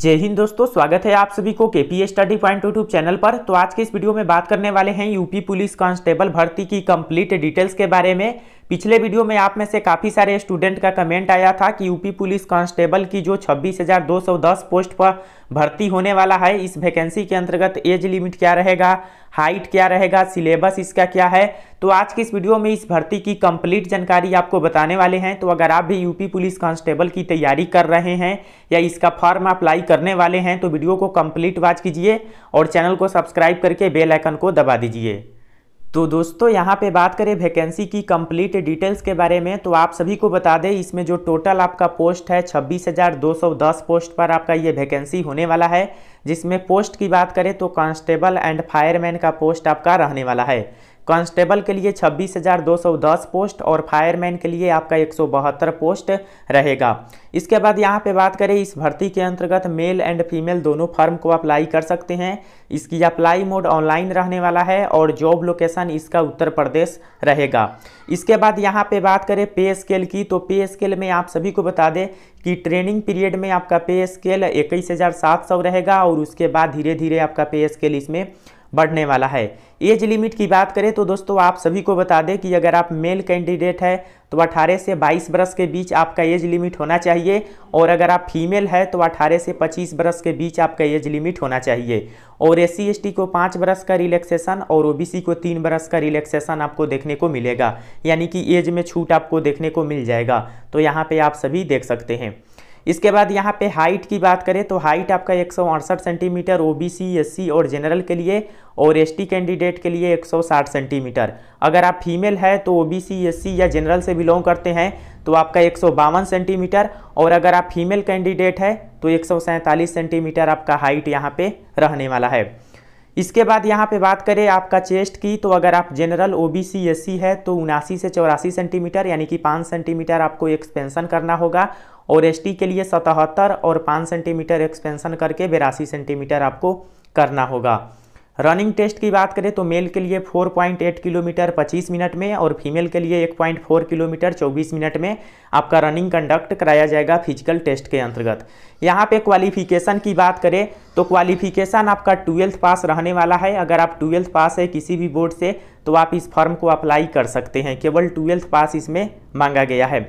जय हिंद दोस्तों स्वागत है आप सभी को KP study point YouTube channel पर तो आज के इस वीडियो में बात करने वाले हैं यूपी पुलिस कांस्टेबल भर्ती की कंप्लीट डिटेल्स के बारे में पिछले वीडियो में आप में से काफ़ी सारे स्टूडेंट का कमेंट आया था कि यूपी पुलिस कांस्टेबल की जो 26,210 पोस्ट पर भर्ती होने वाला है इस वैकेंसी के अंतर्गत एज लिमिट क्या रहेगा हाइट क्या रहेगा सिलेबस इसका क्या है तो आज की इस वीडियो में इस भर्ती की कंप्लीट जानकारी आपको बताने वाले हैं तो अगर आप भी यूपी पुलिस कांस्टेबल की तैयारी कर रहे हैं या इसका फॉर्म अप्लाई करने वाले हैं तो वीडियो को कंप्लीट वॉच कीजिए और चैनल को सब्सक्राइब करके बेल आइकन को दबा दीजिए तो दोस्तों यहाँ पे बात करें वैकेंसी की कंप्लीट डिटेल्स के बारे में तो आप सभी को बता दें इसमें जो टोटल आपका पोस्ट है 26,210 पोस्ट पर आपका ये वैकेंसी होने वाला है जिसमें पोस्ट की बात करें तो कांस्टेबल एंड फायरमैन का पोस्ट आपका रहने वाला है कांस्टेबल के लिए 26,210 पोस्ट और फायरमैन के लिए आपका एक पोस्ट रहेगा इसके बाद यहाँ पे बात करें इस भर्ती के अंतर्गत मेल एंड फीमेल दोनों फर्म को अप्लाई कर सकते हैं इसकी अप्लाई मोड ऑनलाइन रहने वाला है और जॉब लोकेशन इसका उत्तर प्रदेश रहेगा इसके बाद यहाँ पे बात करें पे स्केल की तो पे स्केल में आप सभी को बता दें कि ट्रेनिंग पीरियड में आपका पे स्केल इक्कीस रहेगा और उसके बाद धीरे धीरे आपका पे स्केल इसमें बढ़ने वाला है एज लिमिट की बात करें तो दोस्तों आप सभी को बता दें कि अगर आप मेल कैंडिडेट है तो 18 से 22 बरस के बीच आपका एज लिमिट होना चाहिए और अगर आप फीमेल है तो 18 से 25 बरस के बीच आपका एज लिमिट होना चाहिए और एस सी को पाँच बरस का रिलैक्सेशन और ओ को तीन बरस का रिलैक्सेशन आपको देखने को मिलेगा यानी कि एज में छूट आपको देखने को मिल जाएगा तो यहाँ पर आप सभी देख सकते हैं इसके बाद यहाँ पे हाइट की बात करें तो हाइट आपका एक सेंटीमीटर ओबीसी एससी और जनरल के लिए और एसटी कैंडिडेट के लिए 160 सेंटीमीटर अगर आप फीमेल है तो ओबीसी एससी या जनरल से बिलोंग करते हैं तो आपका एक सेंटीमीटर और अगर आप फीमेल कैंडिडेट है तो एक सेंटीमीटर आपका हाइट यहाँ पे रहने वाला है इसके बाद यहाँ पे बात करें आपका चेस्ट की तो अगर आप general O B C S C है तो उनासी से चौरासी सेंटीमीटर यानी कि पाँच सेंटीमीटर आपको एक्सपेंशन करना होगा और एस के लिए सतहत्तर और पाँच सेंटीमीटर एक्सपेंसन करके बेरासी सेंटीमीटर आपको करना होगा रनिंग टेस्ट की बात करें तो मेल के लिए 4.8 किलोमीटर 25 मिनट में और फीमेल के लिए 1.4 किलोमीटर 24 मिनट में आपका रनिंग कंडक्ट कराया जाएगा फिजिकल टेस्ट के अंतर्गत यहाँ पे क्वालिफिकेशन की बात करें तो क्वालिफिकेशन आपका ट्वेल्थ पास रहने वाला है अगर आप ट्वेल्थ पास है किसी भी बोर्ड से तो आप इस फॉर्म को अप्लाई कर सकते हैं केवल ट्वेल्थ पास इसमें मांगा गया है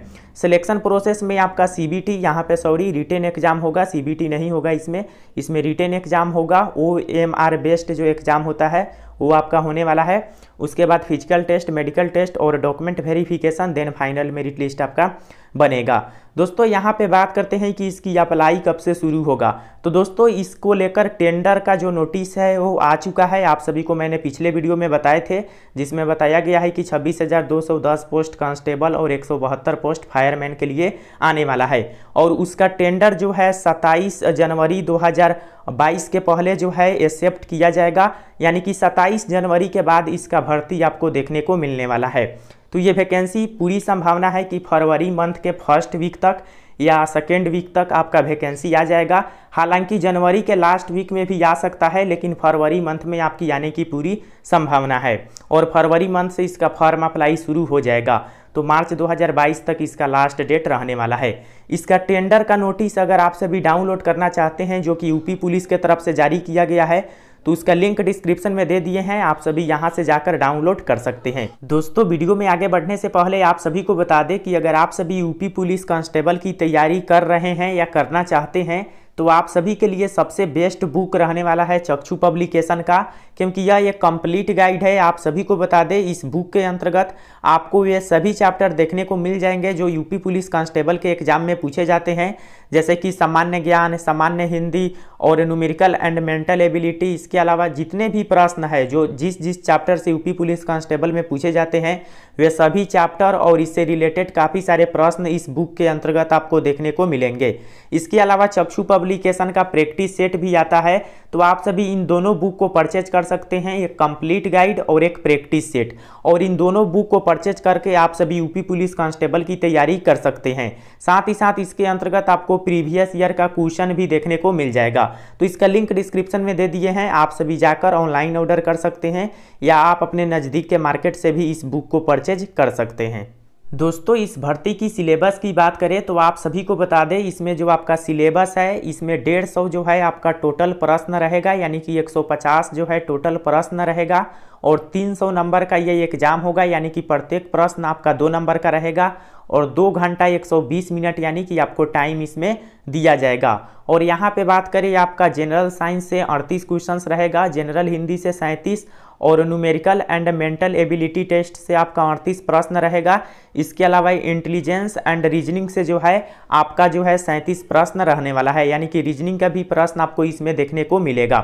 सिलेक्शन प्रोसेस में आपका सी बी टी यहाँ पर सॉरी रिटेन एग्जाम होगा सी बी टी नहीं होगा इसमें इसमें रिटेन एग्जाम होगा ओ एम आर बेस्ड जो एग्जाम होता है वो आपका होने वाला है उसके बाद फिजिकल टेस्ट मेडिकल टेस्ट और document verification then final merit list आपका बनेगा दोस्तों यहाँ पे बात करते हैं कि इसकी अप्लाई कब से शुरू होगा तो दोस्तों इसको लेकर टेंडर का जो नोटिस है वो आ चुका है आप सभी को मैंने पिछले वीडियो में बताए थे जिसमें बताया गया है कि 26,210 पोस्ट कांस्टेबल और बहत्तर पोस्ट फायरमैन के लिए आने वाला है और उसका टेंडर जो है 27 जनवरी 2000 बाईस के पहले जो है एक्सेप्ट किया जाएगा यानी कि सत्ताईस जनवरी के बाद इसका भर्ती आपको देखने को मिलने वाला है तो ये वैकेंसी पूरी संभावना है कि फरवरी मंथ के फर्स्ट वीक तक या सेकेंड वीक तक आपका वैकेंसी आ जाएगा हालांकि जनवरी के लास्ट वीक में भी आ सकता है लेकिन फरवरी मंथ में आपकी आने की पूरी संभावना है और फरवरी मंथ से इसका फॉर्म अप्लाई शुरू हो जाएगा तो मार्च 2022 तक इसका लास्ट डेट रहने वाला है इसका टेंडर का नोटिस अगर आप सभी डाउनलोड करना चाहते हैं जो कि यूपी पुलिस के तरफ से जारी किया गया है तो उसका लिंक डिस्क्रिप्शन में दे दिए हैं आप सभी यहां से जाकर डाउनलोड कर सकते हैं दोस्तों वीडियो में आगे बढ़ने से पहले आप सभी को बता दें कि अगर आप सभी यूपी पुलिस कांस्टेबल की तैयारी कर रहे हैं या करना चाहते हैं तो आप सभी के लिए सबसे बेस्ट बुक रहने वाला है चक्षु पब्लिकेशन का क्योंकि यह एक कंप्लीट गाइड है आप सभी को बता दें इस बुक के अंतर्गत आपको ये सभी चैप्टर देखने को मिल जाएंगे जो यूपी पुलिस कांस्टेबल के एग्जाम में पूछे जाते हैं जैसे कि सामान्य ज्ञान सामान्य हिंदी और न्यूमेरिकल एंड मेंटल एबिलिटी इसके अलावा जितने भी प्रश्न है जो जिस जिस चैप्टर से यूपी पुलिस कांस्टेबल में पूछे जाते हैं वे सभी चैप्टर और इससे रिलेटेड काफ़ी सारे प्रश्न इस बुक के अंतर्गत आपको देखने को मिलेंगे इसके अलावा चक्षु पब्लिकेशन का प्रैक्टिस सेट भी आता है तो आप सभी इन दोनों बुक को परचेज कर कर सकते हैं एक कंप्लीट गाइड और एक प्रैक्टिस सेट और इन दोनों बुक को परचेज करके आप सभी यूपी पुलिस कांस्टेबल की तैयारी कर सकते हैं साथ ही साथ इसके अंतर्गत आपको प्रीवियस ईयर का क्वेश्चन भी देखने को मिल जाएगा तो इसका लिंक डिस्क्रिप्शन में दे दिए हैं आप सभी जाकर ऑनलाइन ऑर्डर कर सकते हैं या आप अपने नज़दीक के मार्केट से भी इस बुक को परचेज कर सकते हैं दोस्तों इस भर्ती की सिलेबस की बात करें तो आप सभी को बता दें इसमें जो आपका सिलेबस है इसमें डेढ़ सौ जो है आपका टोटल प्रश्न रहेगा यानी कि 150 जो है टोटल प्रश्न रहेगा और 300 नंबर का ये एग्ज़ाम होगा यानी कि प्रत्येक प्रश्न आपका दो नंबर का रहेगा और दो घंटा 120 मिनट यानी कि आपको टाइम इसमें दिया जाएगा और यहाँ पे बात करें आपका जनरल साइंस से अड़तीस क्वेश्चन रहेगा जनरल हिंदी से सैंतीस और numerical and mental ability test से आपका अड़तीस प्रश्न रहेगा इसके अलावा इंटेलिजेंस एंड रीजनिंग से जो है आपका जो है सैंतीस प्रश्न रहने वाला है यानी कि रीजनिंग का भी प्रश्न आपको इसमें देखने को मिलेगा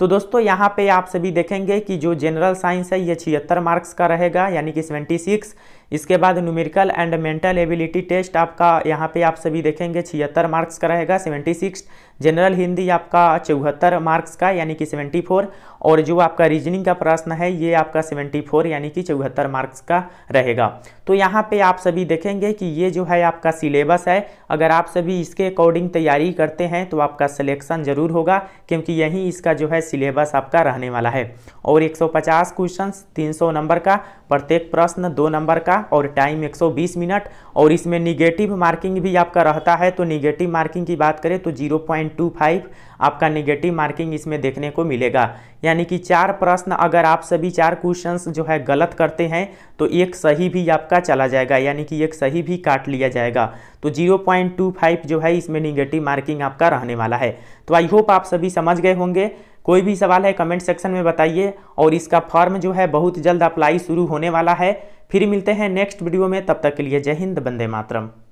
तो दोस्तों यहाँ पे आप सभी देखेंगे कि जो जनरल साइंस है ये छिहत्तर मार्क्स का रहेगा यानी कि सेवेंटी सिक्स इसके बाद numerical and mental ability test आपका यहाँ पे आप सभी देखेंगे छिहत्तर मार्क्स का रहेगा सेवेंटी सिक्स जनरल हिंदी आपका चौहत्तर मार्क्स का यानी कि 74 और जो आपका रीजनिंग का प्रश्न है ये आपका 74 यानी कि चौहत्तर मार्क्स का रहेगा तो यहाँ पे आप सभी देखेंगे कि ये जो है आपका सिलेबस है अगर आप सभी इसके अकॉर्डिंग तैयारी करते हैं तो आपका सिलेक्शन ज़रूर होगा क्योंकि यही इसका जो है सिलेबस आपका रहने वाला है और एक क्वेश्चन पचास नंबर का प्रत्येक प्रश्न दो नंबर का और टाइम एक मिनट और इसमें निगेटिव मार्किंग भी आपका रहता है तो निगेटिव मार्किंग की बात करें तो जीरो पॉइंट 0.25 आपका नेगेटिव मार्किंग इसमें देखने को मिलेगा यानी कि चार प्रश्न अगर आप सभी चार क्वेश्चंस जो है गलत करते हैं तो एक सही भी आपका चला जाएगा यानी कि एक सही भी काट लिया जाएगा तो 0.25 जो है इसमें निगेटिव मार्किंग आपका रहने वाला है तो आई होप आप सभी समझ गए होंगे कोई भी सवाल है कमेंट सेक्शन में बताइए और इसका फॉर्म जो है बहुत जल्द अप्लाई शुरू होने वाला है फिर मिलते हैं नेक्स्ट वीडियो में तब तक के लिए जय हिंद बंदे मातरम